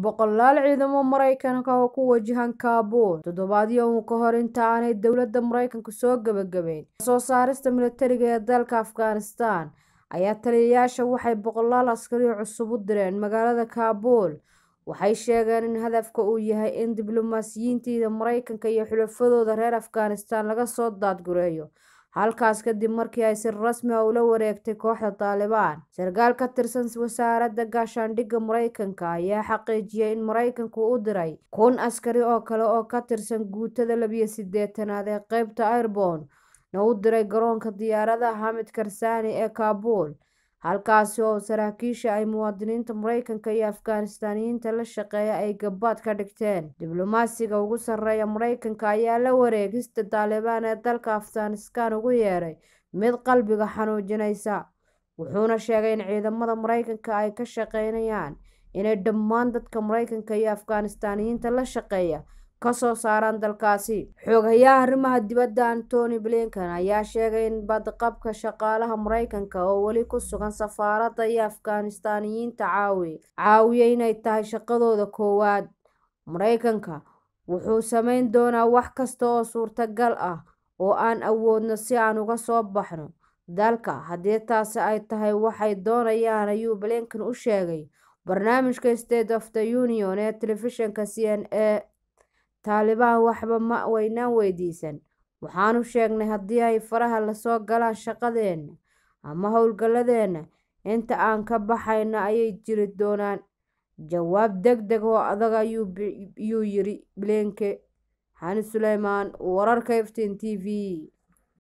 boqolaal ciidamo maraykanka oo ku wajahan kaabuul toddobaadyo uu ka hor inta aanay dowladda maraykanku soo gebagabeyn soo saarista militariga ee dalka afghanistan ayaa taliyayaasha waxay boqolaal askari cusub u direen magaalada kaabuul waxay sheegeen in hadafka uu yahay in diblomaasiyiintiida maraykanka iyo xulafadooda reer afghanistan laga soo daadgureeyo halkaas kadib markii ay si rasmi a ah ula wareegtay kooxda taalibaan sarkaal ka tirsan wasaaradda gaashaandhigga maraykanka ayaa xaqiijiyay in maraykanku u diray kun askari oo kale oo ka tirsan guutada labiyo sideetanaad ee qeybta airborn na u diray garoonka diyaaradaha hamid karsaani ee kaabuul halkaasi oo saraakiisha ay muwaadiniinta maraykanka iyo afghanistaaniyiinta la shaqeeya ay gabaad ka dhigteen diblomaasiga ugu sarreeya maraykanka ayaa la wareegista taalibaan ee dalka afghanistan ugu yeeray mid qalbiga xanuujinaysa wuxuuna sheegay in ciidamada maraykanka ay ka shaqeynayaan inay dhammaan dadka maraykanka iyo afghanistaaniyiinta la shaqeeya kasoo saaran dalkaasi xoogayaha arrimaha dibadda antony blinkan ayaa sheegay in badqabka shaqaalaha maraykanka oo weli ku sugan safaaradda iyo afghanistaaniyiinta caawi caawiyay inay tahay shaqadooda koowaad maraykanka wuxuu samayn doonaa wax kasta oo suurtagal ah oo aan awoodno si aan uga soo baxno dalka haddii taasi ay tahay waxay doonayaan ayuu blinkan u sheegay barnaamijka state of the union ee telefishinka c n a taalibahan waxba ma waynaan weydiisan waxaanu sheegnay haddii ay faraha lasoo galaan shaqadeenna ama howlgalladeenna inta aan ka baxayna ayay jiri doonaan jawaab deg deg oo adag ayuu yiri blinke xani suleymaan wararka iftiin t v